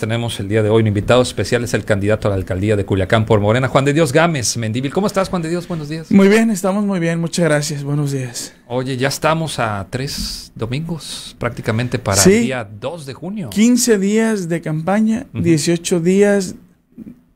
Tenemos el día de hoy un invitado especial, es el candidato a la alcaldía de Culiacán por Morena, Juan de Dios Gámez Mendívil. ¿Cómo estás, Juan de Dios? Buenos días. Muy bien, estamos muy bien, muchas gracias, buenos días. Oye, ya estamos a tres domingos prácticamente para el día 2 de junio. 15 días de campaña, 18 días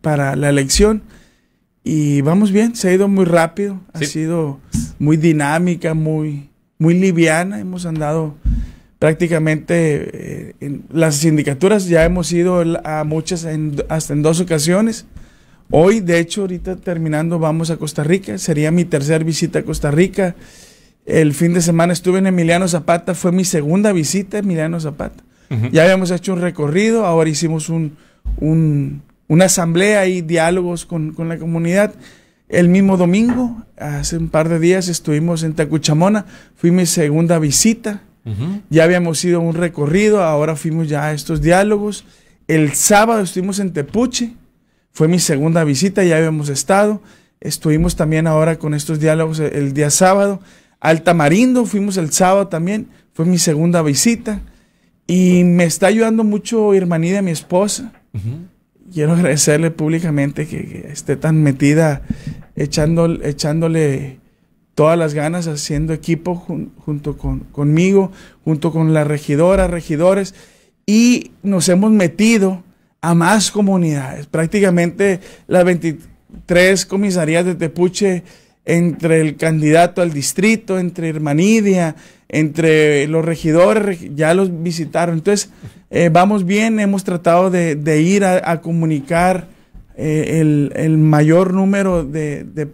para la elección y vamos bien, se ha ido muy rápido, ha sido muy dinámica, muy, muy liviana, hemos andado prácticamente eh, las sindicaturas ya hemos ido a muchas, hasta en dos ocasiones. Hoy, de hecho, ahorita terminando, vamos a Costa Rica. Sería mi tercera visita a Costa Rica. El fin de semana estuve en Emiliano Zapata, fue mi segunda visita a Emiliano Zapata. Ya habíamos hecho un recorrido, ahora hicimos un, una asamblea y diálogos con, con la comunidad. El mismo domingo, hace un par de días, estuvimos en Tacuchamona, fue mi segunda visita. Ya habíamos ido un recorrido, ahora fuimos ya a estos diálogos. El sábado estuvimos en Tepuche, fue mi segunda visita, ya habíamos estado. Estuvimos también ahora con estos diálogos el día sábado. Al Tamarindo fuimos el sábado también, fue mi segunda visita. Y me está ayudando mucho Irmanida, mi esposa. Quiero agradecerle públicamente que, esté tan metida echando, echándole todas las ganas haciendo equipo junto con, conmigo, junto con la regidora, regidores, y nos hemos metido a más comunidades. Prácticamente las 23 comisarías de Tepuche entre el candidato al distrito, entre Hermanidia, entre los regidores, ya los visitaron. Entonces, eh, vamos bien, hemos tratado de, ir a, comunicar eh, el, mayor número de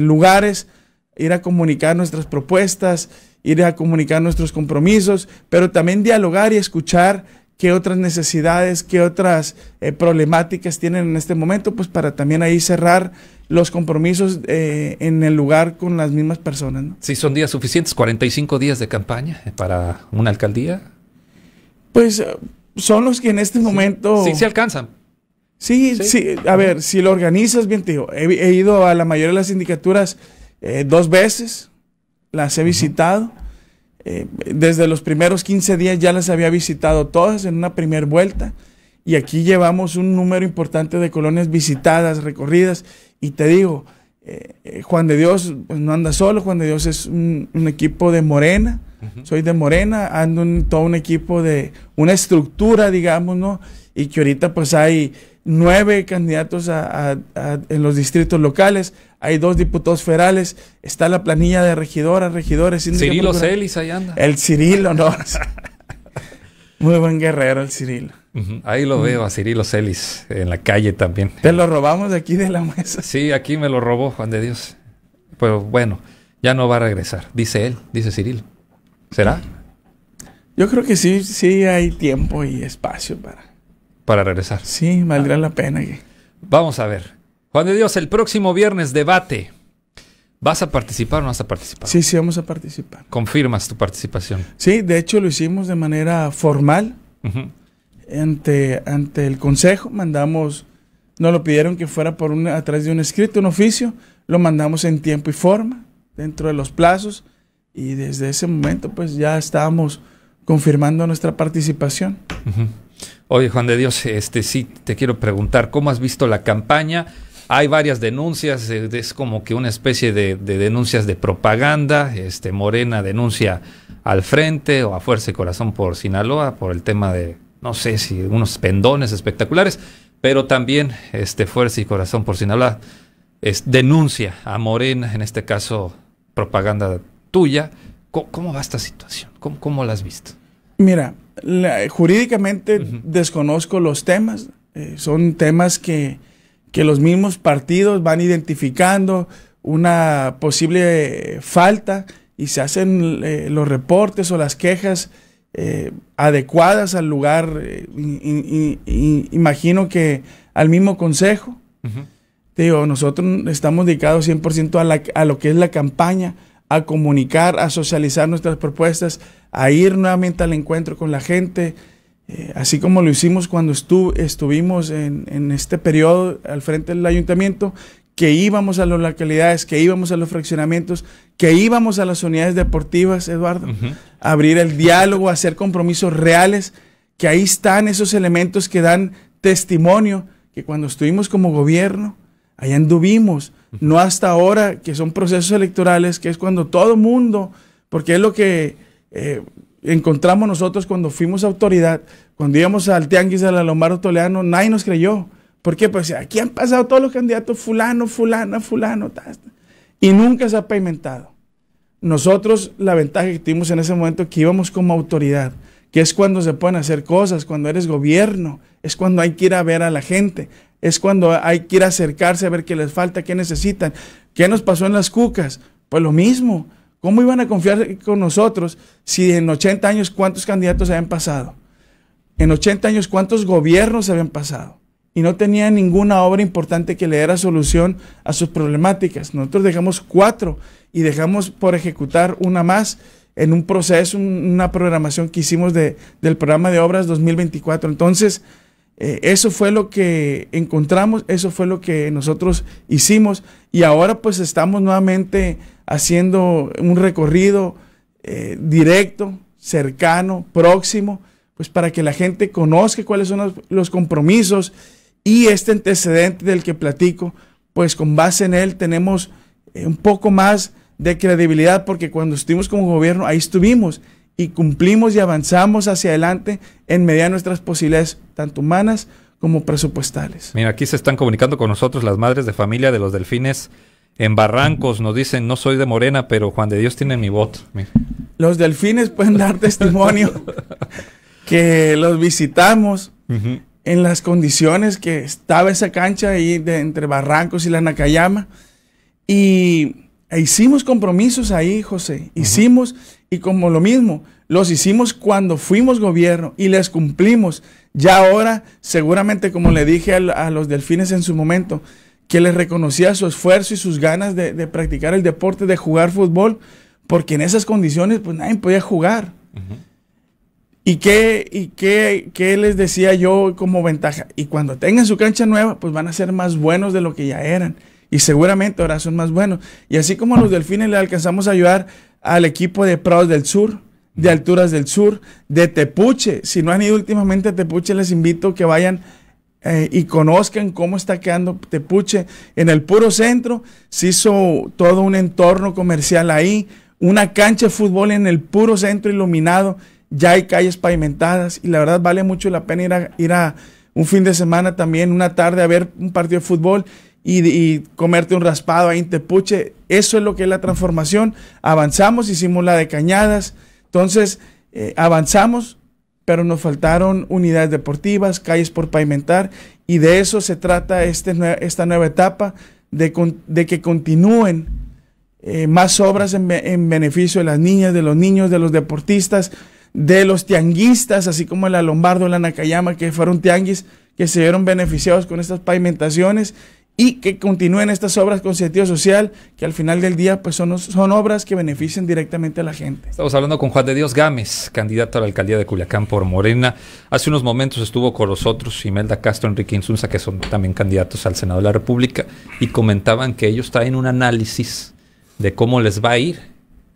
lugares ir a comunicar nuestras propuestas, ir a comunicar nuestros compromisos, pero también dialogar y escuchar qué otras necesidades, qué otras eh, problemáticas tienen en este momento, pues para también ahí cerrar los compromisos eh, en el lugar con las mismas personas. ¿no? Sí, son días suficientes, 45 días de campaña eh, para una alcaldía. Pues son los que en este momento... Sí, se alcanzan. Sí, sí, a ver, si lo organizas bien, te digo, he ido a la mayoría de las sindicaturas eh, dos veces las he visitado. Eh, desde los primeros 15 días ya las había visitado todas en una primera vuelta. Y aquí llevamos un número importante de colonias visitadas, recorridas. Y te digo, eh, Juan de Dios pues, no anda solo, Juan de Dios es un, equipo de Morena. Soy de Morena, ando en todo un equipo de una estructura, digamos, Y que ahorita pues hay nueve candidatos a, en los distritos locales, hay dos diputados federales, está la planilla de regidoras, regidores. Cirilo Celis, ahí anda. El Cirilo, no. Muy buen guerrero el Cirilo. Ahí lo veo a Cirilo Celis en la calle también. Te lo robamos de aquí de la mesa. Sí, aquí me lo robó Juan de Dios. Pero bueno, ya no va a regresar, dice él, dice Cirilo. ¿Será? Yo creo que sí, sí hay tiempo y espacio para para regresar. Sí, valdrá la pena. Vamos a ver. Juan de Dios, el próximo viernes debate. ¿Vas a participar o no vas a participar? Sí, sí, vamos a participar. ¿Confirmas tu participación? Sí, de hecho lo hicimos de manera formal ante, el Consejo. Mandamos, nos lo pidieron que fuera por una, a través de un escrito, un oficio. Lo mandamos en tiempo y forma, dentro de los plazos. Y desde ese momento, pues ya estábamos confirmando nuestra participación. Oye, Juan de Dios, este sí te quiero preguntar, ¿cómo has visto la campaña? Hay varias denuncias, eh, es como que una especie de, denuncias de propaganda. Este Morena denuncia al frente o a Fuerza y Corazón por Sinaloa por el tema de, no sé si unos pendones espectaculares, pero también este Fuerza y Corazón por Sinaloa es, denuncia a Morena, en este caso propaganda tuya. ¿Cómo, va esta situación? ¿Cómo, ¿Cómo la has visto? Mira, jurídicamente desconozco los temas. Eh, son temas que, los mismos partidos van identificando una posible falta y se hacen eh, los reportes o las quejas eh, adecuadas al lugar. imagino que al mismo consejo. Digo, nosotros estamos dedicados 100% a, a lo que es la campaña, a comunicar, a socializar nuestras propuestas, a ir nuevamente al encuentro con la gente, eh, así como lo hicimos cuando estuvimos en, este periodo al frente del ayuntamiento, que íbamos a las localidades, que íbamos a los fraccionamientos, que íbamos a las unidades deportivas, Eduardo, a abrir el diálogo, a hacer compromisos reales, que ahí están esos elementos que dan testimonio, que cuando estuvimos como gobierno, allá anduvimos, no hasta ahora, que son procesos electorales, que es cuando todo mundo, porque es lo que eh, encontramos nosotros cuando fuimos autoridad, cuando íbamos al Tianguis de la Lombardo toleano nadie nos creyó. ¿Por qué? Pues aquí han pasado todos los candidatos, fulano, fulana, fulano, y nunca se ha pavimentado. Nosotros la ventaja que tuvimos en ese momento que íbamos como autoridad, que es cuando se pueden hacer cosas, cuando eres gobierno, es cuando hay que ir a ver a la gente, es cuando hay que ir a acercarse a ver qué les falta, qué necesitan. ¿Qué nos pasó en las cucas? Pues lo mismo. ¿Cómo iban a confiar con nosotros si en 80 años cuántos candidatos habían pasado? En 80 años cuántos gobiernos habían pasado? Y no tenía ninguna obra importante que le diera solución a sus problemáticas. Nosotros dejamos cuatro y dejamos por ejecutar una más en un proceso, una programación que hicimos del programa de obras 2024. Entonces, eh, eso fue lo que encontramos, eso fue lo que nosotros hicimos y ahora pues estamos nuevamente haciendo un recorrido eh, directo, cercano, próximo, pues para que la gente conozca cuáles son los, los compromisos y este antecedente del que platico, pues con base en él tenemos eh, un poco más de credibilidad porque cuando estuvimos como gobierno ahí estuvimos y cumplimos y avanzamos hacia adelante en medida de nuestras posibilidades, tanto humanas como presupuestales. Mira, aquí se están comunicando con nosotros las madres de familia de los delfines en Barrancos. Nos dicen, no soy de Morena, pero Juan de Dios tiene mi voto. Los delfines pueden dar testimonio que los visitamos en las condiciones que estaba esa cancha ahí de, entre Barrancos y la Nakayama. Y e hicimos compromisos ahí, José. Hicimos, y como lo mismo, los hicimos cuando fuimos gobierno y les cumplimos. Ya ahora, seguramente, como le dije a, los delfines en su momento, que les reconocía su esfuerzo y sus ganas de, practicar el deporte, de jugar fútbol, porque en esas condiciones, pues nadie podía jugar. ¿Y, qué, y qué, qué les decía yo como ventaja? Y cuando tengan su cancha nueva, pues van a ser más buenos de lo que ya eran y seguramente ahora son más buenos. Y así como los delfines le alcanzamos a ayudar al equipo de Prados del Sur, de Alturas del Sur, de Tepuche. Si no han ido últimamente a Tepuche, les invito que vayan eh, y conozcan cómo está quedando Tepuche. En el puro centro se hizo todo un entorno comercial ahí, una cancha de fútbol en el puro centro iluminado. Ya hay calles pavimentadas y la verdad vale mucho la pena ir ir a un fin de semana también, una tarde a ver un partido de fútbol y, comerte un raspado ahí en Tepuche. Eso es lo que es la transformación. Avanzamos, hicimos la de Cañadas. Entonces, eh, avanzamos, pero nos faltaron unidades deportivas, calles por pavimentar. Y de eso se trata este, esta nueva etapa, de, que continúen eh, más obras en, en beneficio de las niñas, de los niños, de los deportistas, de los tianguistas, así como la Lombardo, la Nakayama, que fueron tianguis que se vieron beneficiados con estas pavimentaciones y que continúen estas obras con sentido social, que al final del día pues son, son obras que beneficien directamente a la gente. Estamos hablando con Juan de Dios Gámez, candidato a la alcaldía de Culiacán por Morena. Hace unos momentos estuvo con nosotros Imelda Castro, Enrique Insunza, que son también candidatos al Senado de la República, y comentaban que ellos están en un análisis de cómo les va a ir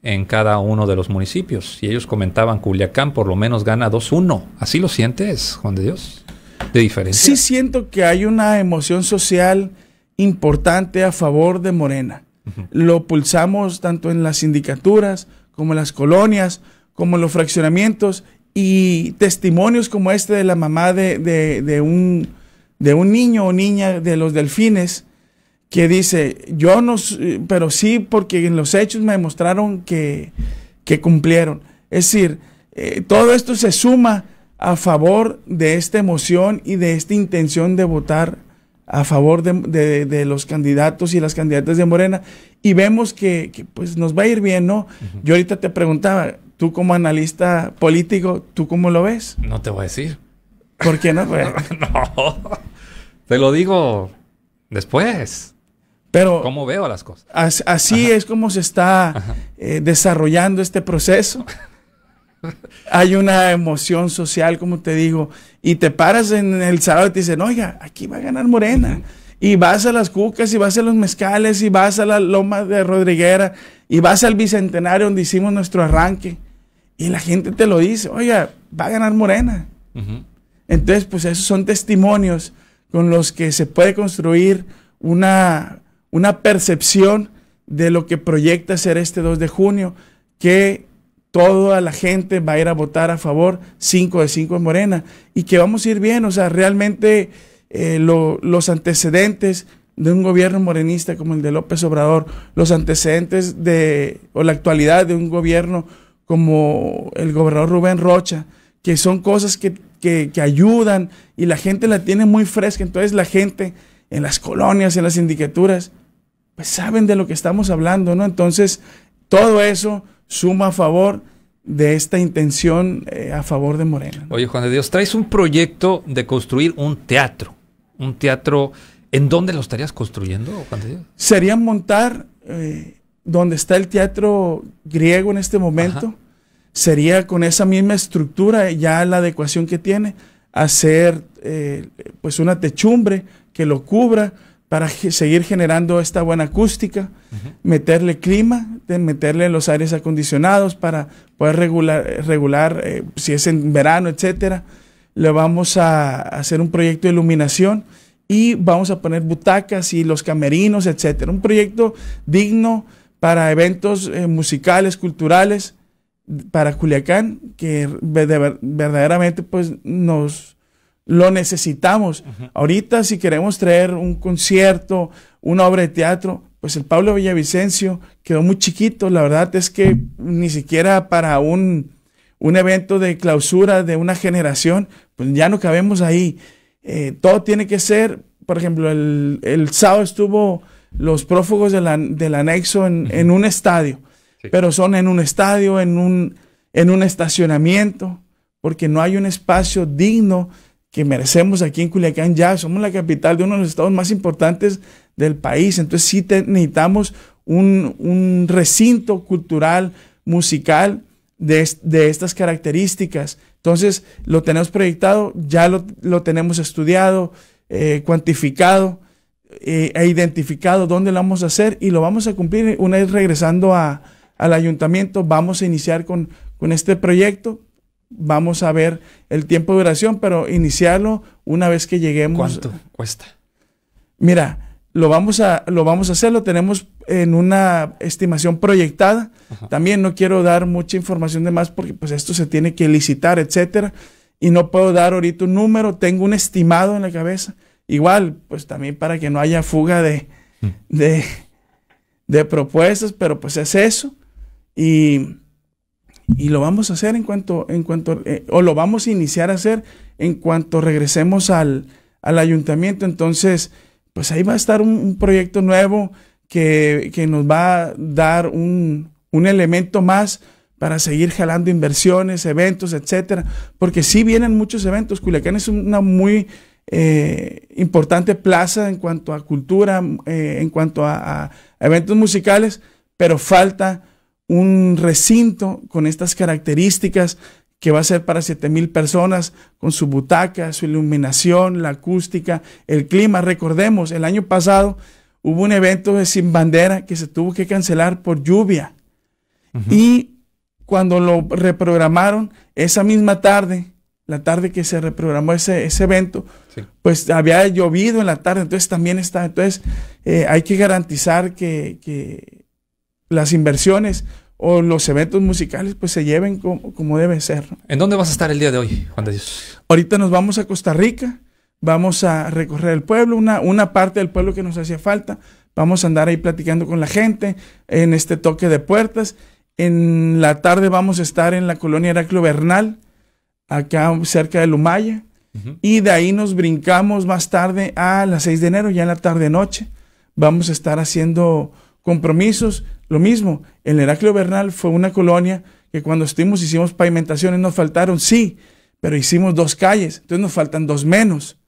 en cada uno de los municipios. Y ellos comentaban, Culiacán por lo menos gana 2-1. ¿Así lo sientes, Juan de Dios? De diferencia. Sí siento que hay una emoción social importante a favor de Morena. Lo pulsamos tanto en las sindicaturas como en las colonias, como en los fraccionamientos y testimonios como este de la mamá de, un, de un niño o niña de los delfines que dice, yo no, pero sí porque en los hechos me demostraron que, que cumplieron. Es decir, eh, todo esto se suma a favor de esta emoción y de esta intención de votar a favor de, los candidatos y las candidatas de Morena y vemos que, pues nos va a ir bien, ¿no? Yo ahorita te preguntaba, tú como analista político, ¿tú cómo lo ves? No te voy a decir. ¿Por qué no? Pues, no, te lo digo después. Pero... ¿Cómo veo las cosas? así es como se está eh, desarrollando este proceso. hay una emoción social, como te digo, y te paras en el sábado y te dicen, oiga, aquí va a ganar Morena. Y vas a las Cucas, y vas a los Mezcales, y vas a la Loma de Rodriguera, y vas al Bicentenario donde hicimos nuestro arranque. Y la gente te lo dice, oiga, va a ganar Morena. Entonces, pues esos son testimonios con los que se puede construir una, una percepción de lo que proyecta ser este 2 de junio, que toda la gente va a ir a votar a favor, 5 de 5 en Morena, y que vamos a ir bien, o sea, realmente eh, los antecedentes de un gobierno morenista como el de López Obrador, los antecedentes de, o la actualidad de un gobierno como el gobernador Rubén Rocha, que son cosas que, que ayudan y la gente la tiene muy fresca, entonces la gente en las colonias, en las sindicaturas, pues saben de lo que estamos hablando, ¿no? Entonces, todo eso suma a favor de esta intención eh, a favor de Morena. Oye, Juan de Dios, traes un proyecto de construir un teatro, un teatro, ¿en dónde lo estarías construyendo, Juan de Dios? Sería montar eh, donde está el teatro griego en este momento, sería con esa misma estructura, ya la adecuación que tiene, hacer eh, pues una techumbre que lo cubra, para seguir generando esta buena acústica, meterle clima, meterle los aires acondicionados para poder regular, regular eh, si es en verano, etcétera. Le vamos a hacer un proyecto de iluminación y vamos a poner butacas y los camerinos, etcétera. Un proyecto digno para eventos eh, musicales, culturales para Culiacán que verdaderamente pues nos lo necesitamos. Ahorita si queremos traer un concierto, una obra de teatro, pues el Pablo Villavicencio quedó muy chiquito. La verdad es que ni siquiera para un, evento de clausura de una generación, pues ya no cabemos ahí. Eh, todo tiene que ser, por ejemplo, el, sábado estuvo los prófugos de del anexo en, un estadio, pero son en un estadio, en un, en un estacionamiento, porque no hay un espacio digno que merecemos aquí en Culiacán ya. Somos la capital de uno de los estados más importantes del país. Entonces sí necesitamos un, recinto cultural, musical de, estas características. Entonces lo tenemos proyectado, ya lo, tenemos estudiado, eh, cuantificado eh, e identificado dónde lo vamos a hacer y lo vamos a cumplir. Una vez regresando al ayuntamiento, vamos a iniciar con este proyecto vamos a ver el tiempo de duración, pero iniciarlo una vez que lleguemos. ¿Cuánto cuesta? Mira, lo vamos a, lo vamos a hacer, lo tenemos en una estimación proyectada. También no quiero dar mucha información de más porque pues esto se tiene que licitar, etcétera. Y no puedo dar ahorita un número, tengo un estimado en la cabeza. Igual, pues también para que no haya fuga de, mm. de, de propuestas, pero pues es eso. Y y lo vamos a hacer en cuanto, en cuanto eh, o lo vamos a iniciar a hacer en cuanto regresemos al, al ayuntamiento. Entonces, pues ahí va a estar un, proyecto nuevo que, nos va a dar un, elemento más para seguir jalando inversiones, eventos, etcétera, porque si vienen muchos eventos. Culiacán es una muy eh, importante plaza en cuanto a cultura, eh, en cuanto a, a, eventos musicales, pero falta un recinto con estas características que va a ser para mil personas, con su butaca, su iluminación, la acústica, el clima. Recordemos, el año pasado hubo un evento de Sin Bandera que se tuvo que cancelar por lluvia. Y cuando lo reprogramaron, esa misma tarde, la tarde que se reprogramó ese, ese evento, pues había llovido en la tarde, entonces también está. Entonces eh, hay que garantizar que, que las inversiones o los eventos musicales pues se lleven como, como debe ser. ¿En dónde vas a estar el día de hoy, Juan de Ahorita nos vamos a Costa Rica, vamos a recorrer el pueblo, una, una parte del pueblo que nos hacía falta, vamos a andar ahí platicando con la gente en este toque de puertas. En la tarde vamos a estar en la colonia Heraclio Bernal, acá cerca de Lumaya. Y de ahí nos brincamos más tarde a las 6 de enero, ya en la tarde-noche. Vamos a estar haciendo compromisos lo mismo, el Heraclio Bernal fue una colonia que cuando estuvimos hicimos pavimentaciones, nos faltaron, sí, pero hicimos dos calles, entonces nos faltan dos menos.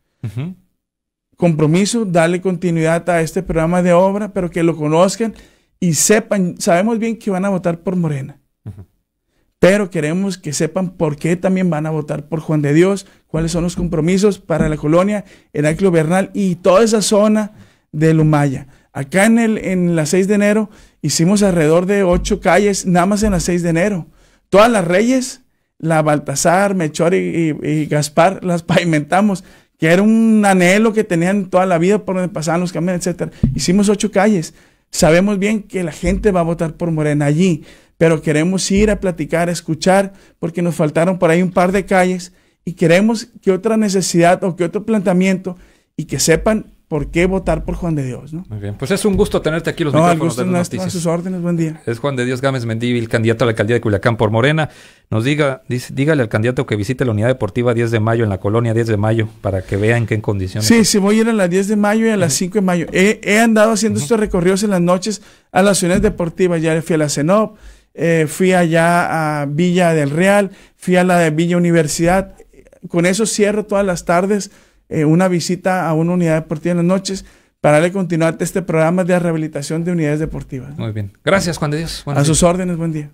Compromiso, darle continuidad a este programa de obra, pero que lo conozcan y sepan, sabemos bien que van a votar por Morena, pero queremos que sepan por qué también van a votar por Juan de Dios, cuáles son los compromisos para la colonia Heraclio Bernal y toda esa zona de Lumaya. Acá en, el, en la 6 de enero hicimos alrededor de 8 calles, nada más en la 6 de enero. Todas las Reyes, la Baltasar, Mechor y, Gaspar, las pavimentamos, que era un anhelo que tenían toda la vida por donde pasaban los camiones, etc. Hicimos ocho calles. Sabemos bien que la gente va a votar por Morena allí, pero queremos ir a platicar, a escuchar, porque nos faltaron por ahí un par de calles y queremos que otra necesidad o que otro planteamiento y que sepan por qué votar por Juan de Dios. Muy bien, pues es un gusto tenerte aquí los micrófonos de las noticias. sus órdenes, buen día. Es Juan de Dios Gámez Mendívil, candidato a la alcaldía de Culiacán por Morena. Nos diga, dígale al candidato que visite la unidad deportiva 10 de mayo en la colonia 10 de mayo para que vea en qué condiciones. Sí, sí, voy a ir a las 10 de mayo y a las 5 de mayo. He, andado haciendo estos recorridos en las noches a las unidades deportivas. Ya fui a la CENOP, eh, fui allá a Villa del Real, fui a la de Villa Universidad. Con eso cierro todas las tardes eh, una visita a una unidad deportiva en las noches para darle continuidad a este programa de rehabilitación de unidades deportivas. Muy bien. Gracias, Juan de Dios. a sus órdenes, buen día.